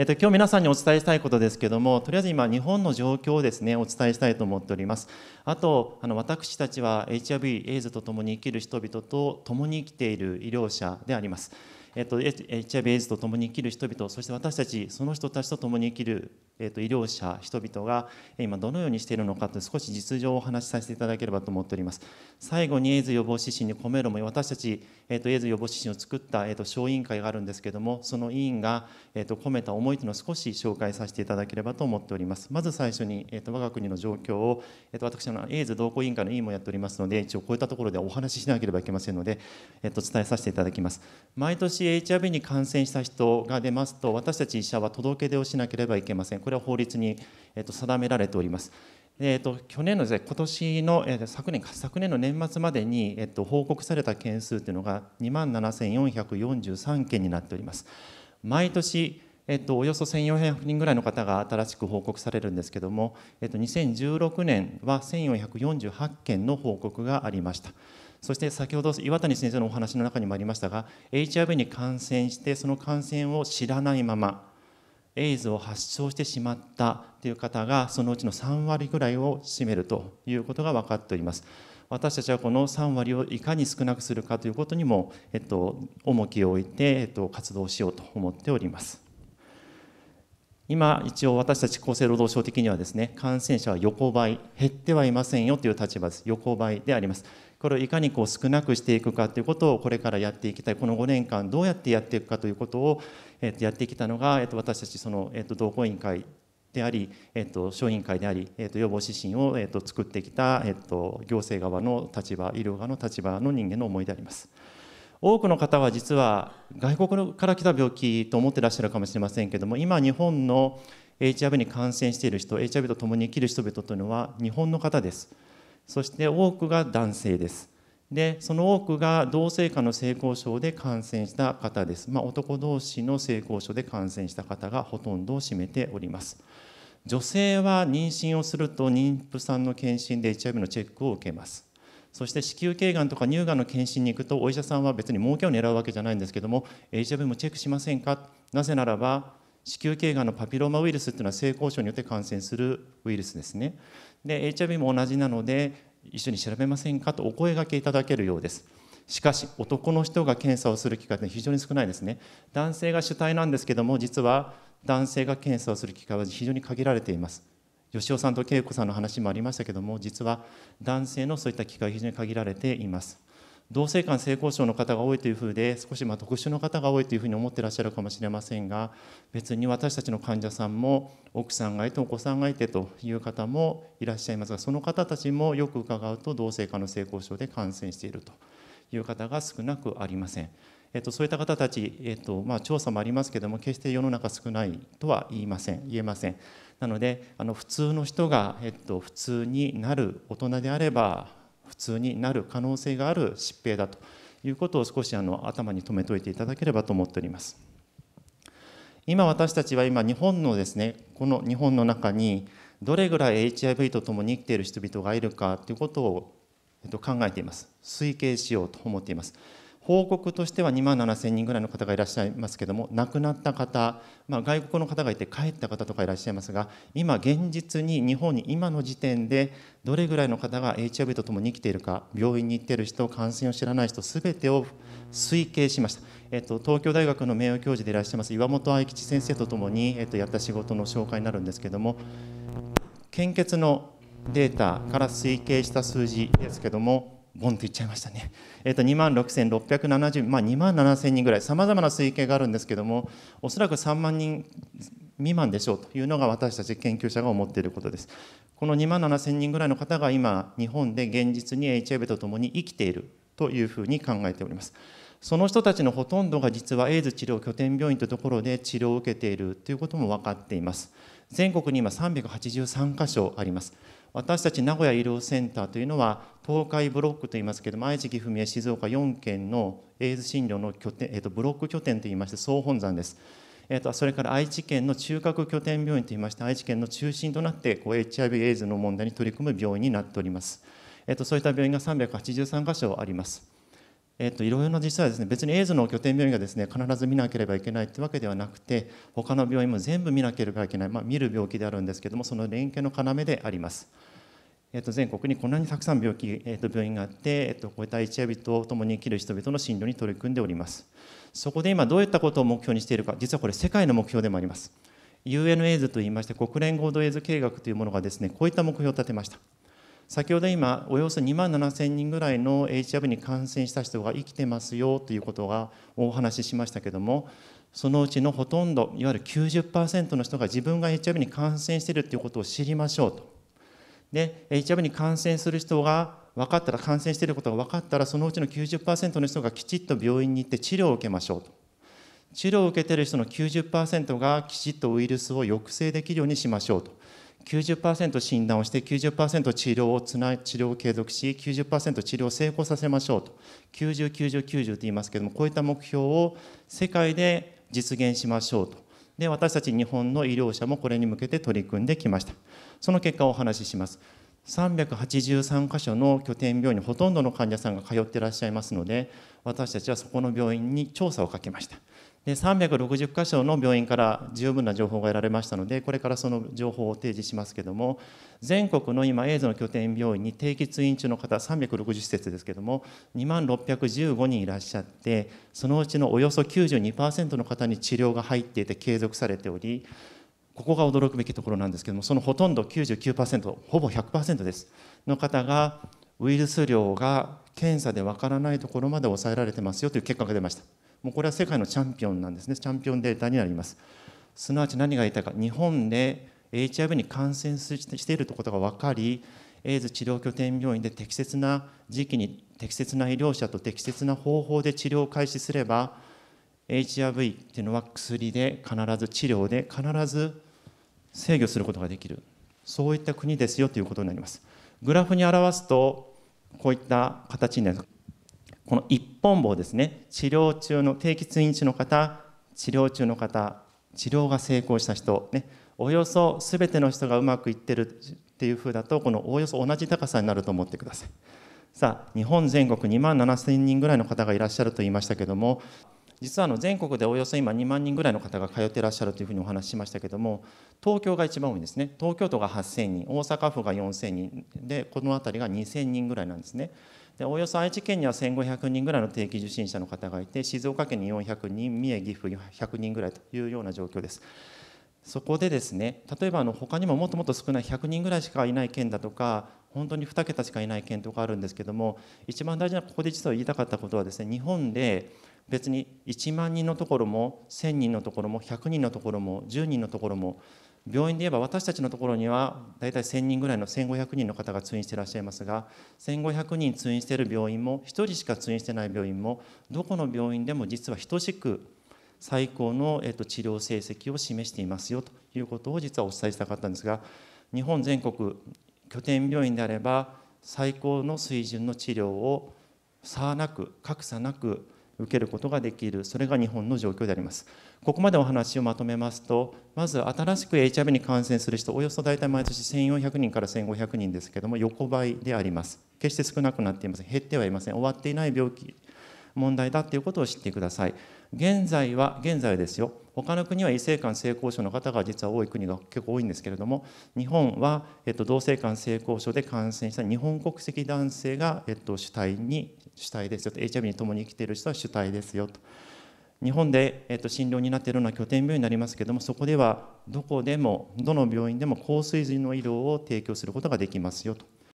えっと、今日皆さんにお伝えしたいことですけども、とりあえず今、日本の状況をですね、お伝えしたいと思っております。あと、あの私たちは HIV、エイズと共に生きる人々と共に生きている医療者であります。えっと、HIV、エイズと共に生きる人々、そして私たち、その人たちと共に生きるえー、と医療者、人々が今どのようにしているのかと少し実情をお話しさせていただければと思っております。最後にエイズ予防指針に込めるも私たち、えー、とエイズ予防指針を作った、えー、と小委員会があるんですけれども、その委員が、えー、と込めた思いというのを少し紹介させていただければと思っております。まず最初に、えー、と我が国の状況を、えー、と私のエイズ同行委員会の委員もやっておりますので、一応こういったところでお話ししなければいけませんので、えー、と伝えさせていただきます。毎年 HIV に感染した人が出ますと、私たち医者は届け出をしなければいけません。これは法律に、えと定められております。えーと、去年のです、ね、今年の、えー、昨年昨年の年末までに、えーと、報告された件数というのが2万7443件になっております。毎年えっと、およそ1400人ぐらいの方が新しく報告されるんですけども、えっと、2016年は1448件の報告がありましたそして先ほど岩谷先生のお話の中にもありましたが HIV に感染してその感染を知らないままエイズを発症してしまったという方がそのうちの3割ぐらいを占めるということが分かっております。私たちはこの3割をいかに少なくするかということにも、えっと、重きを置いて、えっと、活動しようと思っております。今一応私たち厚生労働省的にはですね感染者は横ばい減ってはいませんよという立場です横ばいでありますこれをいかにこう少なくしていくかということをこれからやっていきたいこの5年間どうやってやっていくかということを、えー、とやってきたのが、えー、と私たちその、えー、と同行委員会であり、えー、と小委員会であり、えー、と予防指針を、えー、と作ってきた、えー、と行政側の立場医療側の立場の人間の思いであります。多くの方は実は外国から来た病気と思ってらっしゃるかもしれませんけれども今日本の HIV に感染している人 HIV と共に生きる人々というのは日本の方です。そして多くが男性ですでその多くが同性間の性交渉で感染した方です、まあ、男同士の性交渉で感染した方がほとんどを占めております女性は妊娠をすると妊婦さんの検診で HIV のチェックを受けますそして子宮頸がんとか乳がんの検診に行くとお医者さんは別に儲けを狙うわけじゃないんですけども HIV もチェックしませんかなぜならば子宮頸がんのパピローマウイルスっていうのは性交渉によって感染するウイルスですねで HIV も同じなので一緒に調べませんかとお声がけいただけるようですしかし男の人が検査をする機会って非常に少ないですね男性が主体なんですけども実は男性が検査をする機会は非常に限られています吉尾さんと恵子さんの話もありましたけども実は男性のそういった機会非常に限られています同性間性交渉の方が多いというふうで少しま特殊の方が多いというふうに思ってらっしゃるかもしれませんが別に私たちの患者さんも奥さんがいてお子さんがいてという方もいらっしゃいますがその方たちもよく伺うと同性間の性交渉で感染しているという方が少なくありません。えっと、そういった方たち、えっとまあ、調査もありますけども決して世の中少ないとは言いません言えませんなのであの普通の人が、えっと、普通になる大人であれば普通になる可能性がある疾病だということを少しあの頭に留めておいていただければと思っております。今私たちは今日本のですねこの日本の中にどれぐらい HIV とともに生きている人々がいるかということを考えています推計しようと思っています報告としては2万7000人ぐらいの方がいらっしゃいますけども亡くなった方、まあ、外国の方がいて帰った方とかいらっしゃいますが今現実に日本に今の時点でどれぐらいの方が HIV とともに生きているか病院に行っている人感染を知らない人全てを推計しました、えっと、東京大学の名誉教授でいらっしゃいます岩本愛吉先生とともに、えっと、やった仕事の紹介になるんですけども献血のデータから推計した数字ですけどもボンと言っちゃいましたね、えーと、2万6670、まあ、2万7000人ぐらいさまざまな推計があるんですけれどもおそらく3万人未満でしょうというのが私たち研究者が思っていることですこの2万7000人ぐらいの方が今日本で現実に HIV とともに生きているというふうに考えておりますその人たちのほとんどが実はエイズ治療拠点病院というところで治療を受けているということも分かっています。全国に今383箇所あります。私たち名古屋医療センターというのは東海ブロックといいますけども愛知岐阜静岡4県のエイズ診療の拠点、えー、とブロック拠点といいまして総本山です。えー、とそれから愛知県の中核拠点病院といいまして愛知県の中心となってこう HIV エイズの問題に取り組む病院になっております。えー、とそういった病院が383箇所あります。えっと、いろいろな実はですね別にエイズの拠点病院がですね必ず見なければいけないってわけではなくて他の病院も全部見なければいけない、まあ、見る病気であるんですけどもその連携の要であります。えっと全国にこんなにたくさん病気、えっと病院があって、えっとこういった HIV と共に生きる人々の診療に取り組んでおりますそこで今どういったことを目標にしているか実はこれ世界の目標でもあります UNAIDS といいまして国連合同エイズ計画というものがですねこういった目標を立てました先ほど今およそ2万7000人ぐらいの HIV に感染した人が生きてますよということがお話ししましたけどもそのうちのほとんどいわゆる90%の人が自分が HIV に感染しているということを知りましょうと。で HIV に感染する人が分かったら感染していることが分かったらそのうちの90%の人がきちっと病院に行って治療を受けましょうと治療を受けている人の90%がきちっとウイルスを抑制できるようにしましょうと90%診断をして90%治療をつな治療を継続し90%治療を成功させましょうと909090 90 90と言いますけどもこういった目標を世界で実現しましょうとで私たち日本の医療者もこれに向けて取り組んできましたその結果をお話しします383箇所の拠点病院にほとんどの患者さんが通っていらっしゃいますので私たちはそこの病院に調査をかけましたで360か所の病院から十分な情報が得られましたのでこれからその情報を提示しますけども全国の今エイズの拠点病院に定期通院中の方360施設ですけども2万615人いらっしゃってそのうちのおよそ92%の方に治療が入っていて継続されておりここが驚くべきところなんですけどもそのほとんど99%ほぼ100%ですの方がウイルス量が検査でわからないところまで抑えられてますよという結果が出ました。もうこれは世界のチャンピオンなんですねチャンピオンデータになりますすなわち何が言いたいか日本で HIV に感染しているということが分かりエイズ治療拠点病院で適切な時期に適切な医療者と適切な方法で治療を開始すれば HIV っていうのは薬で必ず治療で必ず制御することができるそういった国ですよということになりますグラフに表すとこういった形になりますこの一本棒ですね治療中の定期通院中の方治療中の方治療が成功した人、ね、およそ全ての人がうまくいってるっていう風だとこのおおよそ同じ高さになると思ってくださいさあ日本全国2万7000人ぐらいの方がいらっしゃると言いましたけども実はあの全国でおよそ今2万人ぐらいの方が通ってらっしゃるというふうにお話ししましたけども東京が一番多いんですね東京都が8000人大阪府が4000人でこの辺りが2000人ぐらいなんですねでおよそ愛知県には1500人ぐらいの定期受診者の方がいて静岡県に400人三重岐阜100人ぐらいというような状況です。そこでですね例えばあの他にももっともっと少ない100人ぐらいしかいない県だとか本当に2桁しかいない県とかあるんですけども一番大事なここで実は言いたかったことはですね日本で別に1万人のところも1000人のところも100人のところも10人のところも病院で言えば私たちのところには大体1000人ぐらいの1500人の方が通院していらっしゃいますが1500人通院している病院も1人しか通院してない病院もどこの病院でも実は等しく最高の、えっと、治療成績を示していますよということを実はお伝えしたかったんですが日本全国拠点病院であれば最高の水準の治療を差なく格差なく受けることができるそれが日本の状況でありますここまでお話をまとめますとまず新しく HIV に感染する人およそ大体毎年1400人から1500人ですけども横ばいであります決して少なくなっていません減ってはいません終わっていない病気問題だということを知ってください現在は現在ですよ他の国は異性間性交渉の方が実は多い国が結構多いんですけれども日本は、えっと、同性間性交渉で感染した日本国籍男性が、えっと、主体に主体ですよと HIV に共に生きている人は主体ですよと日本で、えっと、診療になっているのは拠点病院になりますけれどもそこではどこでもどの病院でも高水準の医療を提供することができますよと